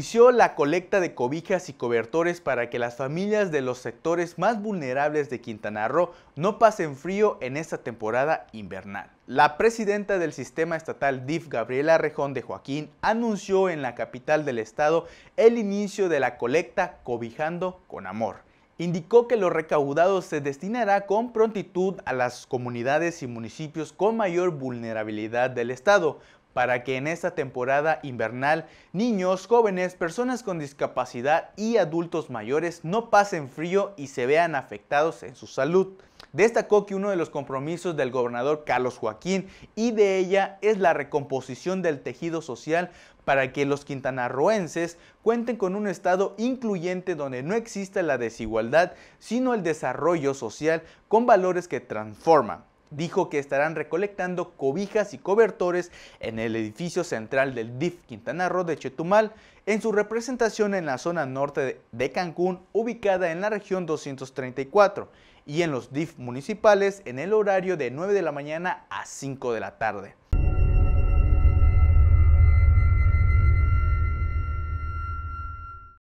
inició la colecta de cobijas y cobertores para que las familias de los sectores más vulnerables de Quintana Roo no pasen frío en esta temporada invernal. La presidenta del sistema estatal DIF, Gabriela Rejón de Joaquín, anunció en la capital del estado el inicio de la colecta Cobijando con Amor indicó que lo recaudado se destinará con prontitud a las comunidades y municipios con mayor vulnerabilidad del Estado, para que en esta temporada invernal niños, jóvenes, personas con discapacidad y adultos mayores no pasen frío y se vean afectados en su salud. Destacó que uno de los compromisos del gobernador Carlos Joaquín y de ella es la recomposición del tejido social para que los quintanarroenses cuenten con un Estado incluyente donde no exista la desigualdad, sino el desarrollo social con valores que transforman dijo que estarán recolectando cobijas y cobertores en el edificio central del DIF Quintana Roo de Chetumal en su representación en la zona norte de Cancún ubicada en la región 234 y en los DIF municipales en el horario de 9 de la mañana a 5 de la tarde.